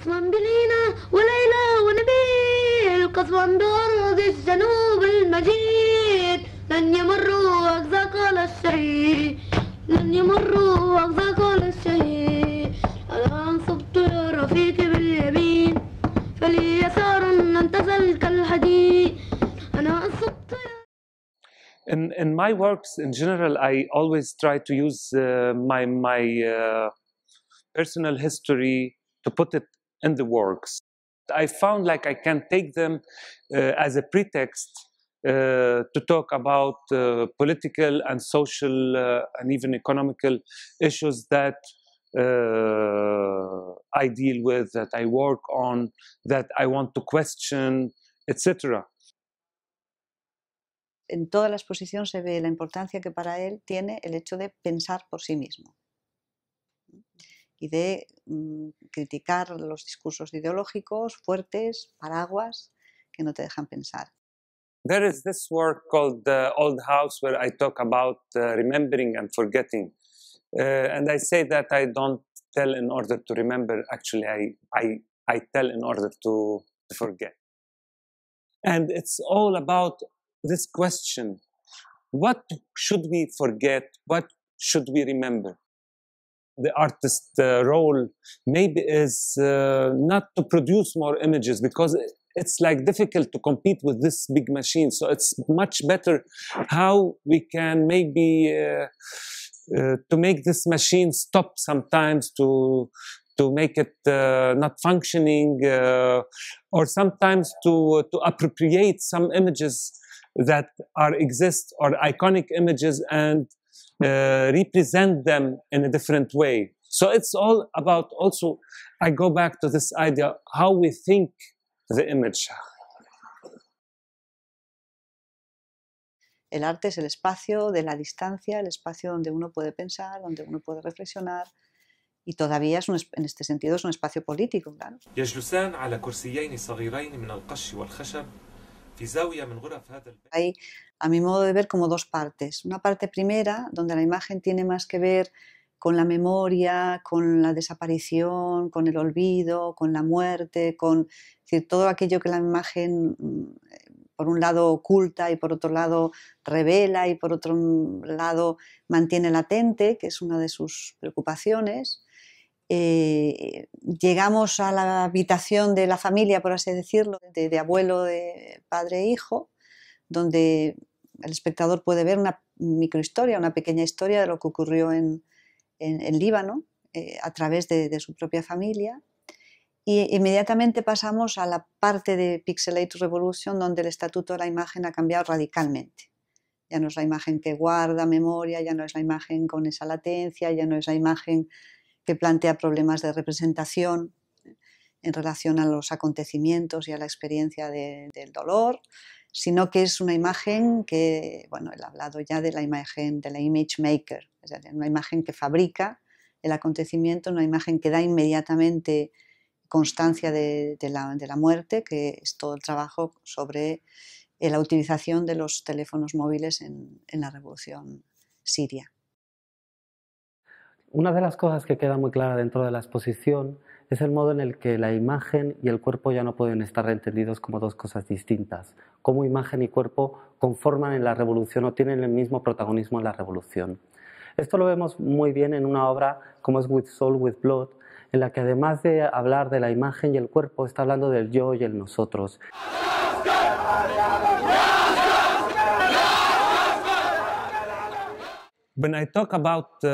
قصبا بغنى وليلى ونبيل قصبا بأرض الجنوب المجيد لن يمروا وأقزاق على الشهيد لن يمروا وأقزاق على الشهيد الآن صبت يا رفيقي باليمين فلي يسار لن تزل كالحديد أنا صبت In, in my works in general, I always try to use uh, my, my uh, personal history to put it and the works. I found like I can take them uh, as a pretext uh, to talk about uh, political and social uh, and even economical issues that uh, I deal with, that I work on, that I want to question, etc. En toda la exposición se ve la importancia que para él tiene el hecho de pensar por sí mismo. y de mm, criticar los discursos ideológicos fuertes, paraguas, que no te dejan pensar. There is this work called The Old House where I talk about uh, remembering and forgetting. Uh, and I say that I don't tell in order to remember, actually, I, I, I tell in order to forget. And it's all about this question what should we forget? What should we remember? the artist's uh, role maybe is uh, not to produce more images because it's like difficult to compete with this big machine. So it's much better how we can maybe uh, uh, to make this machine stop sometimes to to make it uh, not functioning uh, or sometimes to to appropriate some images that are exist or iconic images and uh, represent them in a different way. So it's all about also, I go back to this idea how we think the image. El arte es el espacio de la distancia, el espacio donde uno puede pensar, donde uno puede reflexionar, y todavía es un, en este sentido es un espacio político, claro. Hay, a mi modo de ver, como dos partes. Una parte primera, donde la imagen tiene más que ver con la memoria, con la desaparición, con el olvido, con la muerte, con todo aquello que la imagen, mm, por un lado, oculta y por otro lado, revela y por otro mm, lado, mantiene latente, que es una de sus preocupaciones. Eh, llegamos a la habitación de la familia, por así decirlo, de, abuelo, de padre e hijo, donde el espectador puede ver una microhistoria, una pequeña historia de lo que ocurrió en, Líbano eh, a través de, su propia familia. Y inmediatamente pasamos a la parte de Pixelate Revolution donde el estatuto de la imagen ha cambiado radicalmente. Ya no es la imagen que guarda memoria, ya no es la imagen con esa latencia, ya no es la imagen que plantea problemas de representación eh, en relación a los acontecimientos y a la experiencia del dolor, sino que es una imagen que, bueno, él hablado ya de la imagen de la image maker, es decir, una imagen que fabrica el acontecimiento, una imagen que da inmediatamente constancia de, la, muerte, que es todo el trabajo sobre eh, la utilización de los teléfonos móviles en la revolución siria. Una de las cosas que queda muy clara dentro de la exposición es el modo en el que la imagen y el cuerpo ya no pueden estar entendidos como dos cosas distintas, cómo imagen y cuerpo conforman en la revolución o tienen el mismo protagonismo en la revolución. Esto lo vemos muy bien en una obra como es With Soul, With Blood, en la que además de hablar de la imagen y el cuerpo, está hablando del yo y el nosotros. when I talk about uh,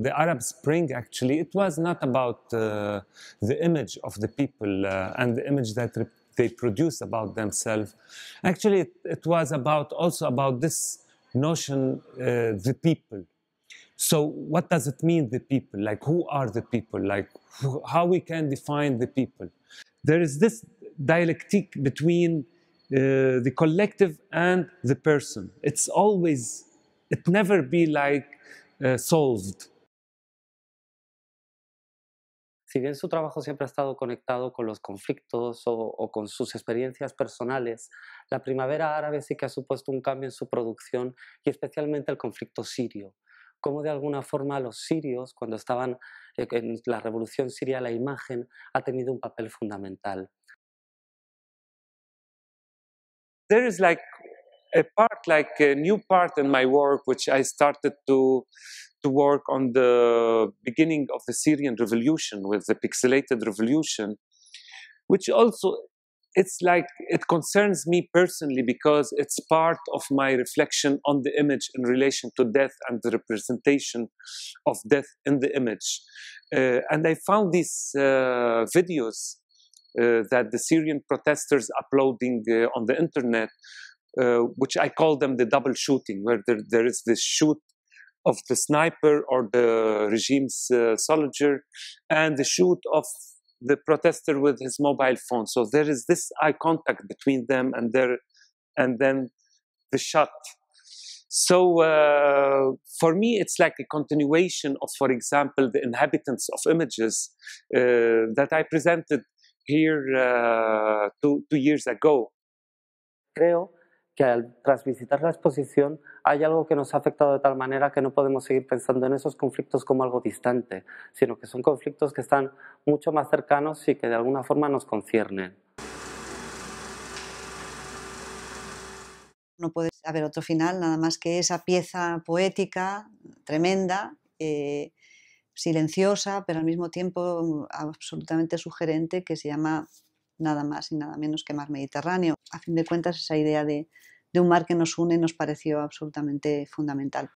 the Arab Spring, actually, it was not about uh, the image of the people uh, and the image that they produce about themselves. Actually, it, it, was about also about this notion, uh, the people. So, what does it mean, the people? Like, who are the people? Like, how we can define the people? There is this dialectic between uh, the collective and the person. It's always never be like eh, solved. Si bien su trabajo siempre ha estado conectado con los conflictos o, con sus experiencias personales, la primavera árabe sí que ha supuesto un cambio en su producción y especialmente el conflicto sirio. Como de alguna forma los sirios, cuando estaban eh, en la revolución siria, la imagen ha tenido un papel fundamental. a part like a new part in my work which i started to to work on the beginning of the syrian revolution with the pixelated revolution which also it's like it concerns me personally because it's part of my reflection on the image in relation to death and the representation of death in the image uh, and i found these uh, videos uh, that the syrian protesters uploading uh, on the internet uh, which I call them the double shooting, where there, there is this shoot of the sniper or the regime's uh, soldier and the shoot of the protester with his mobile phone. So there is this eye contact between them and and then the shot. So uh, for me, it's like a continuation of, for example, the inhabitants of images uh, that I presented here uh, two, two years ago. Creo que al, tras visitar la exposición hay algo que nos ha afectado de tal manera que no podemos seguir pensando en esos conflictos como algo distante, sino que son conflictos que están mucho más cercanos y que de alguna forma nos conciernen. No puede haber otro final, nada más que esa pieza poética tremenda, eh, silenciosa, pero al mismo tiempo mm, absolutamente sugerente, que se llama nada más y nada menos que mar Mediterráneo. A fin de cuentas, esa idea de, de un mar que nos une nos pareció absolutamente fundamental.